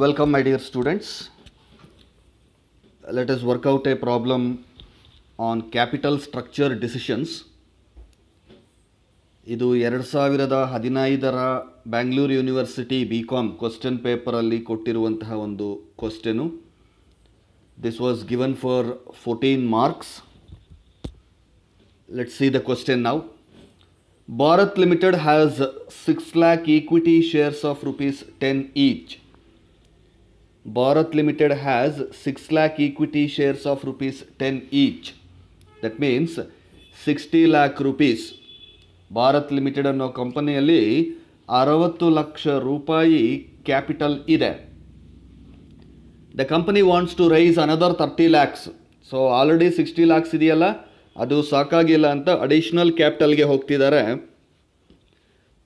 Welcome my dear students. Let us work out a problem on capital structure decisions. ಇದು ಎರಡು ಸಾವಿರದ ಹದಿನೈದರ Bangalore university B com question ಪೇಪರಲ್ಲಿ ಕೊಟ್ಟಿರುವಂತಹ ಒಂದು question this was given for fourteen marks let see the question ನಾವು Bharat limited has six lakh equity shares of rupees ten each Bharat limited has six lakh equity shares of rupees ten each that means sixty lakh rupees Bharat limited ಅನ್ನೋ ಕಂಪನಿಯಲ್ಲಿ ಅರವತ್ತು ಲಕ್ಷ ರೂಪಾಯಿ capital ಇದೆ the company wants to raise another thirty lakhs so already sixty lakhs ಇದೆಯಲ್ಲ ಅದು ಸಾಕಾಗಿಲ್ಲ ಅಂತ ಅಡಿಷ್ನಲ್ ಕ್ಯಾಪಿಟಲ್ಗೆ ಹೋಗ್ತಿದ್ದಾರೆ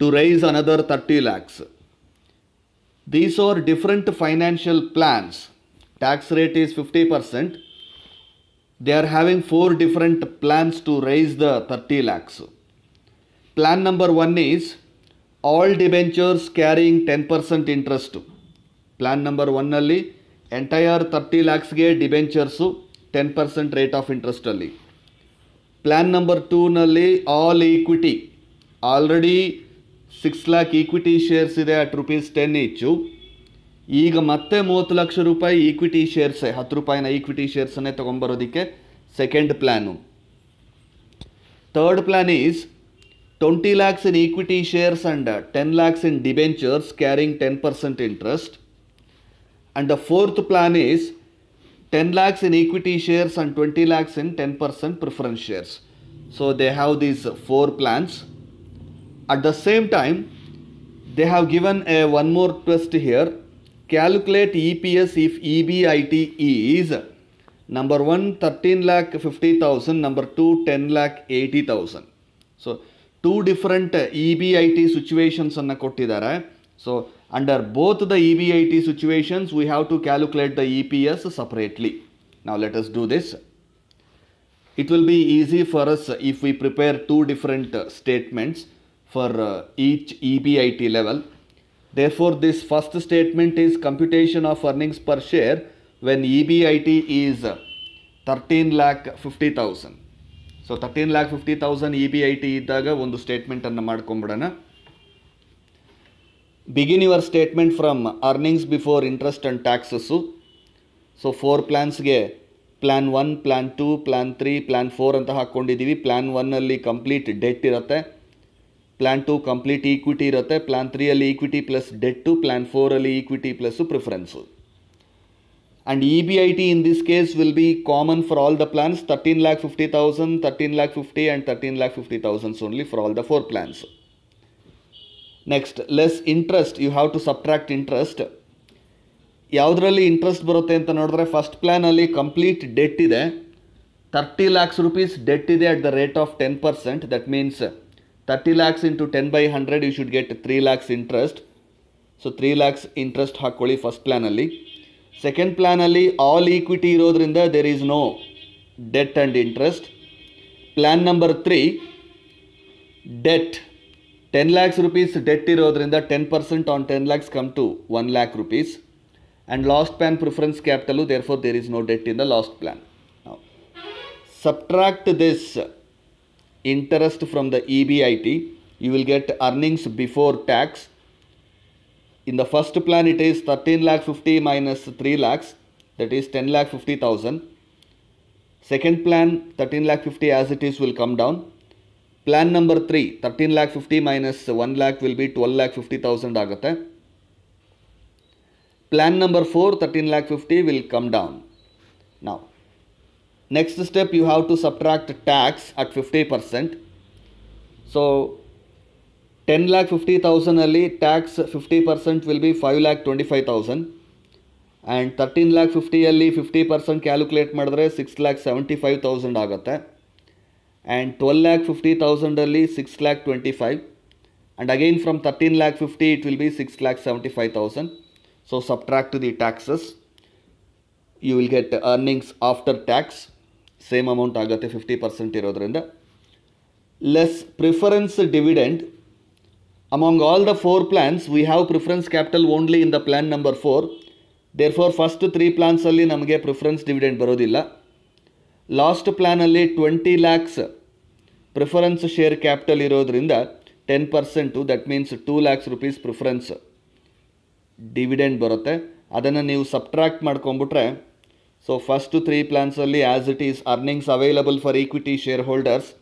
to raise another thirty lakhs These are different financial plans. Tax rate is 50%. They are having four different plans to raise the 30 lakhs. Plan number one is all debentures carrying 10% interest. Plan number one entire 30 lakhs get debentures, 10% rate of interest of Plan number two ಟೂನಲ್ಲಿ all equity. Already. Six lakh equity shares ಇದೆ at rupees ten each ಈಗ ಮತ್ತೆ ಮೂವತ್ತು ಲಕ್ಷ ರೂಪಾಯಿ equity shares ಹತ್ತು ರೂಪಾಯಿನ equity ಶೇರ್ಸನ್ನೇ ತೊಗೊಂಬರೋದಕ್ಕೆ second plan third plan is twenty lakhs in equity shares and ten lakhs in debentures carrying ten percent interest and the fourth plan is ten lakhs in equity shares and twenty lakhs in ten percent preference shares so they have these four plans at the same time they have given a one more twist here calculate eps if ebit is number 1 13 lakh 50000 number 2 10 lakh 80000 so two different ebit situations anna kottidara eh? so under both the ebit situations we have to calculate the eps separately now let us do this it will be easy for us if we prepare two different statements for uh, each EBIT level. Therefore, this first statement is computation of earnings per share when EBIT is 13 uh, lakh 50,000. So thirteen lakh fifty thousand E B I T ಇದ್ದಾಗ ಒಂದು ಸ್ಟೇಟ್ಮೆಂಟನ್ನು ಮಾಡ್ಕೊಂಬಿಡೋಣ begin your statement from earnings before interest and taxes so four ಪ್ಲ್ಯಾನ್ಸ್ಗೆ plan one plan two plan three plan four ಅಂತ ಹಾಕ್ಕೊಂಡಿದ್ದೀವಿ plan ಒನ್ನಲ್ಲಿ complete debt ಇರುತ್ತೆ plan two complete equity plan three only equity plus debt to plan four only equity plus preference and E in this case will be common for all the plan thirteen lakh fifty thousand thirteen lakh fifty and thirteen lakh fifty thousands only for all the four plan next less interest you have to subtract interest ಯಾವುದರಲ್ಲಿ interest ಬರುತ್ತೆ ಅಂತ ನೋಡಿದ್ರೆ first ಪ್ಲ್ಯಾನಲ್ಲಿ complete debt ಇದೆ thirty lakhs rupees debt ಇದೆ at the rate of ten percent that thirty lakhs into ten by hundred you should get three lakhs interest so three lakhs interest ಹಾಕ್ಕೊಳ್ಳಿ first ಪ್ಲ್ಯಾನಲ್ಲಿ second ಪ್ಲ್ಯಾನಲ್ಲಿ all equity ಇರೋದ್ರಿಂದ there is no debt and interest plan number three debt ten lakhs rupees debt ಇರೋದ್ರಿಂದ ten percent on ten lakhs come to one lakh rupees and last plan preference capital therefore there is no debt in the last plan subtract this interest from the EBIT. You will get earnings before tax. In the first plan, it is 13 lakh 50 minus 3 lakhs, that is 10 lakh 50,000. Second plan, 13 lakh 50 as it is will come down. Plan number 3, 13 lakh 50 minus 1 lakh will be 12 lakh 50,000 ಆಗುತ್ತೆ. Plan number 4, 13 lakh 50 will come down. Now, next step you have to subtract tax at 50% so 10 lakh 50000 ಅಲ್ಲಿ tax 50% will be 5 lakh 25000 and 13 lakh 50 ಅಲ್ಲಿ 50% percent calculate ಮಾಡಿದ್ರೆ 6 lakh 75000 ಆಗುತ್ತೆ and 12 lakh 50000 ಅಲ್ಲಿ 6 lakh 25 and again from 13 lakh 50 it will be 6 lakh 75000 so subtract the taxes you will get earnings after tax same amount ಆಗುತ್ತೆ fifty percent ಇರೋದ್ರಿಂದ less preference dividend among all the four plans we have preference capital only in the plan number four therefore first three ಪ್ಲ್ಯಾನ್ಸಲ್ಲಿ ನಮಗೆ preference dividend ಬರೋದಿಲ್ಲ last ಪ್ಲ್ಯಾನಲ್ಲಿ twenty lakhs preference share capital ಇರೋದ್ರಿಂದ ten percent that means two lakhs rupees preference dividend ಬರುತ್ತೆ ಅದನ್ನು ನೀವು subtract ಮಾಡ್ಕೊಂಬಿಟ್ರೆ So first three plans only as it is earnings available for equity shareholders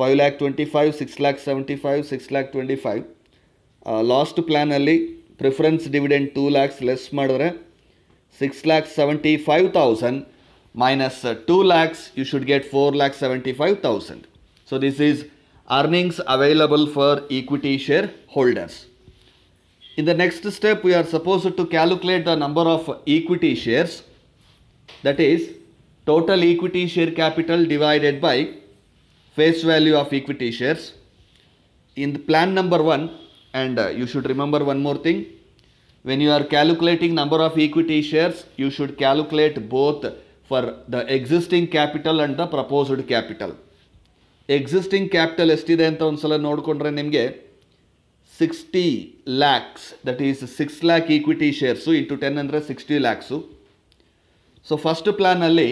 5 lakh 25, 6 lakh 75, 6 lakh 25. Uh, last plan only preference dividend 2 lakhs less murder. 6 lakh 75,000 minus uh, 2 lakhs you should get 4 lakh 75,000. So this is earnings available for equity shareholders. In the next step we are supposed to calculate the number of equity shares that is total equity share capital divided by face value of equity shares in the plan number 1 and uh, you should remember one more thing when you are calculating number of equity shares you should calculate both for the existing capital and the proposed capital existing capital ಎಷ್ಟಿದೆ ಅಂತ ಒಂದು ಸಲ ನೋಡಿಕೊಂಡ್ರೆ ನಿಮಗೆ 60 lakhs. That is 6 lakh equity shares. Shares into ten 60 lakhs. So so first ಪ್ಲ್ಯಾನಲ್ಲಿ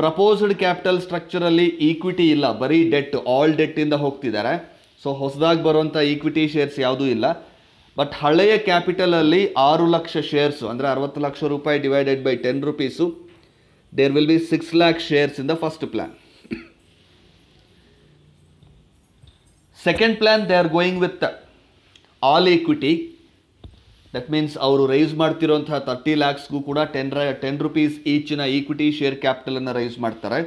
proposed capital ಸ್ಟ್ರಕ್ಚರಲ್ಲಿ equity ಇಲ್ಲ ಬರೀ ಡೆಟ್ ಆಲ್ ಡೆಟ್ಟಿಂದ ಹೋಗ್ತಿದ್ದಾರೆ ಸೊ ಹೊಸದಾಗಿ ಬರುವಂಥ ಈಕ್ವಿಟಿ ಶೇರ್ಸ್ ಯಾವುದೂ ಇಲ್ಲ ಬಟ್ ಹಳೆಯ ಕ್ಯಾಪಿಟಲಲ್ಲಿ ಆರು ಲಕ್ಷ ಶೇರ್ಸು ಅಂದರೆ ಅರವತ್ತು ಲಕ್ಷ ರೂಪಾಯಿ divided by ten rupees there will be six lakh shares in the first plan second plan they are going with all equity that means ಅವರು ರೈಸ್ ಮಾಡ್ತಿರೋಂತಹ ತರ್ಟಿ ಲ್ಯಾಕ್ಸ್ಗೂ ಕೂಡ ಟೆನ್ ರ ಟೆನ್ ರುಪೀಸ್ ಈಚಿನ ಈಕ್ವಿಟಿ ಶೇರ್ ಕ್ಯಾಪಿಟಲನ್ನು ರೈಸ್ ಮಾಡ್ತಾರೆ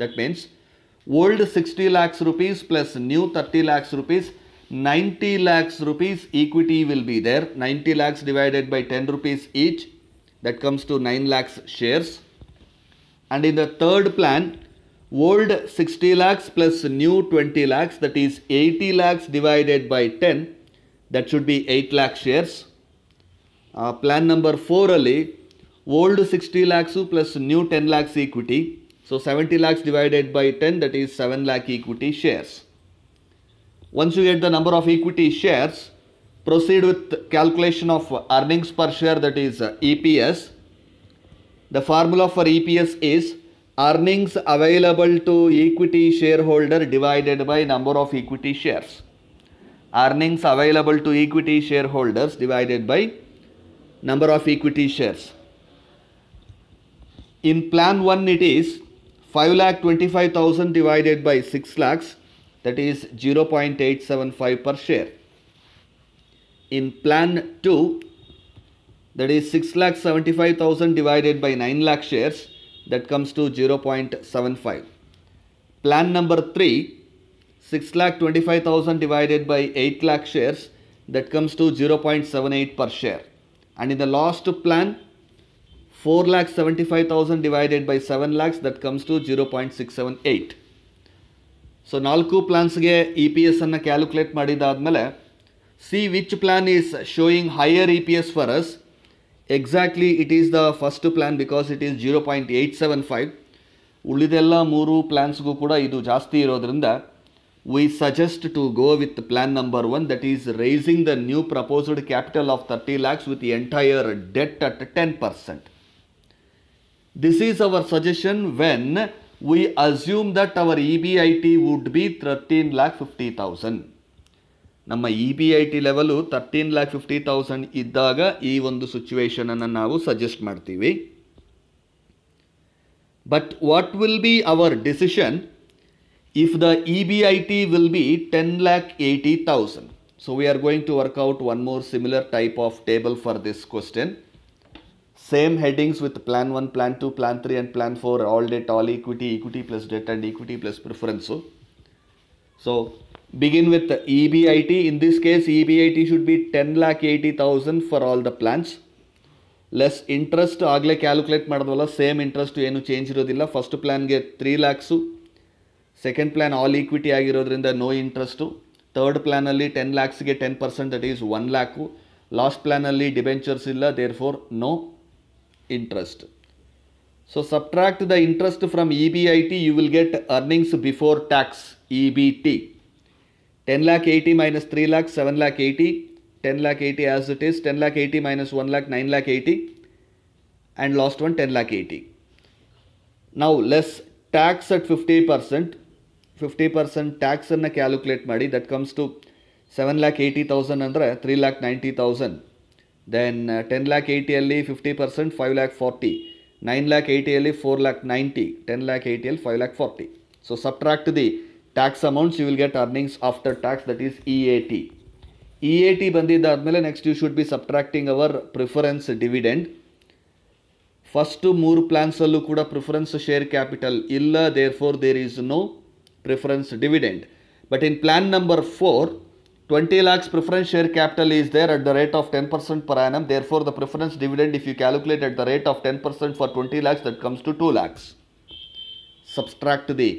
that means old sixty lakhs rupees plus new thirty lakhs rupees ninety lakhs rupees equity will be there ninety lakhs divided by ten rupees each that comes to nine lakhs shares and in the third plan old sixty lakhs plus new twenty lakhs that is eighty lakhs divided by ten that should be eight lakh shares plan number ಫೋರಲ್ಲಿ old sixty lakhs plus new ten lakhs equity so seventy lakhs divided by ten that is seven lakh equity shares once you get the number of equity shares proceed with calculation of earnings per share that is E P S the formula for E P S is earnings available to equity share holder divided by number of equity shares earnings available to equity share holders divided by number of equity shares. In plan 1 it is 5 lakh 25,000 divided by 6 lakhs that is 0.875 per share. In plan 2 that is 6 lakhs 75,000 divided by 9 lakh shares that comes to 0.75. Plan number 3 6 lakh 25,000 divided by 8 lakh shares that comes to 0.78 per share. And the last four in seventy five thousand divided by seven lakhs that comes to zero point six seven eight so ನಾಲ್ಕು ಪ್ಲ್ಯಾನ್ಸ್ಗೆ E P S ಅನ್ನು calculate ಮಾಡಿದ್ದಾದಮೇಲೆ see which plan is showing higher E P S for us exactly it is the first plan because it is zero point eight seven five ಉಳಿದೆಲ್ಲ ಮೂರು ಪ್ಲ್ಯಾನ್ಸ್ಗೂ ಕೂಡ ಇದು ಜಾಸ್ತಿ ಇರೋದರಿಂದ we suggest to go with plan number one that is raising the new proposed capital of 30 lakhs with the entire debt at 10%. This is our suggestion when we assume that our EBIT would be 13 lakh 50,000. ನಮ್ಮ E B I T level even the situation ಈ ಒಂದು ಸಿಚುವೇಶನನ್ನು suggest suggest ಮಾಡ್ತೀವಿ But what will be our decision? if the EBIT will be 10 lakh 80,000. So we are going to work out one more similar type of table for this question. Same headings with plan 1, plan 2, plan 3 and plan 4 all debt, all equity, equity plus debt and equity plus preference. So, begin with the EBIT. In this case EBIT should be 10 lakh 80,000 for all the plans. Less interest ಆಗಲೇ calculate ಮಾಡಿದ್ವಲ್ಲ same change. ಏನು First plan first three lakh lakhs second plan all equity ಆಗಿರೋದ್ರಿಂದ no interest third ಪ್ಲ್ಯಾನಲ್ಲಿ ten ಲ್ಯಾಕ್ಸ್ಗೆ ten percent that is one lakh last ಪ್ಲ್ಯಾನಲ್ಲಿ debentures ಇಲ್ಲ there four no interest so subtract the interest from E B I T you will get earnings before tax E B T ten lakh eighty minus three lakh seven lakh eighty ten lakh eighty as it is ten lakh eighty minus one lakh nine lakh eighty and last one ten lakh eighty ನಾವು less tax at fifty percent fifty percent tax calculate that comes to seven lakh eighty thousand are three lakh ninety thousand then ten lakh eighty fifty percent five lakh forty nine lakh eighty four lakh ninety ten lakh eighty five lakh forty so subtract the tax amounts you wit earnings after tax that is E A T बंदमे next you should be subtracting our प्रिफरेन्विडेंड फस्टू मूर् प्लानसलू कूड़ा preference शेर capital इला देर four there is no preference dividend. But in plan number 4, 20 lakhs preference share capital is there at the rate of 10% per annum. Therefore, the preference dividend, if you calculate at the rate of 10% for 20 lakhs, that comes to 2 lakhs. Subtract the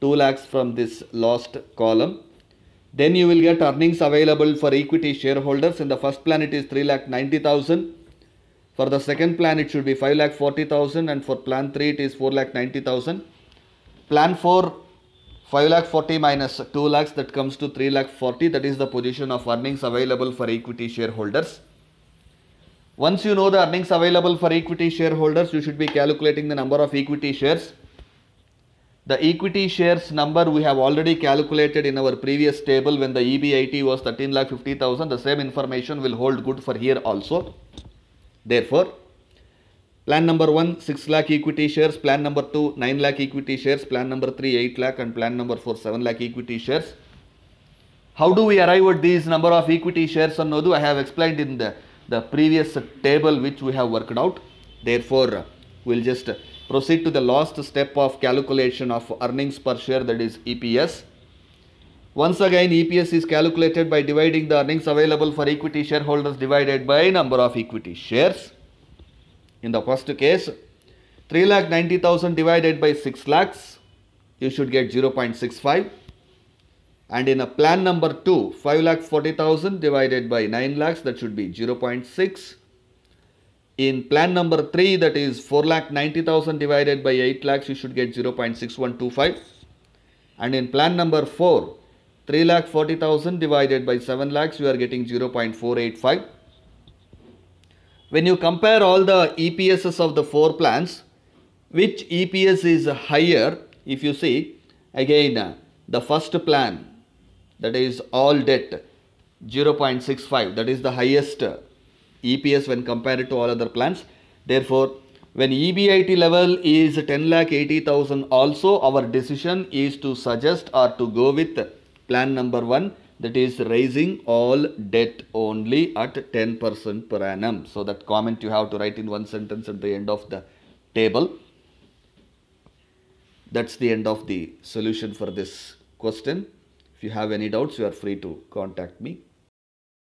2 lakhs from this lost column. Then you will get earnings available for equity shareholders. In the first plan, it is 3 lakh 90,000. For the second plan, it should be 5 lakh 40,000. And for plan 3, it is 4 lakh 90,000. Plan 4 5 lakh 40 minus 2 lakhs that comes to 3 lakh 40 that is the position of earnings available for equity shareholders. Once you know the earnings available for equity shareholders you should be calculating the number of equity shares. The equity shares number we have already calculated in our previous table when the EBIT was 13 lakh 50,000 the same information will hold good for here also. Therefore Plan number 1, 6 lakh equity shares. Plan number 2, 9 lakh equity shares. Plan number 3, 8 lakh. And plan number 4, 7 lakh equity shares. How do we arrive at these number of equity shares annodu? I have explained in the, the previous table which we have worked out. Therefore, we will just proceed to the last step of calculation of earnings per share that is EPS. Once again, EPS is calculated by dividing the earnings available for equity shareholders divided by number of equity shares. In the first case, 3 lakh 90,000 divided by 6 lakhs, you should get 0.65. And in a plan number 2, 5 lakh 40,000 divided by 9 lakhs, that should be 0.6. In plan number 3, that is 4 lakh 90,000 divided by 8 lakhs, you should get 0.6125. And in plan number 4, 3 lakh 40,000 divided by 7 lakhs, you are getting 0.485 when you compare all the EPSs of the four plants, which EPS is higher, if you see, again, the first plan, that is all debt, 0.65, that is the highest EPS when compared to all other plants. Therefore, when EBIT level is 10 lakh 80,000 also, our decision is to suggest or to go with plan number 1 that is raising all debt only at 10% per annum. So that comment you have to write in one sentence at the end of the table. That's the end of the solution for this question. If you have any doubts, you are free to contact me.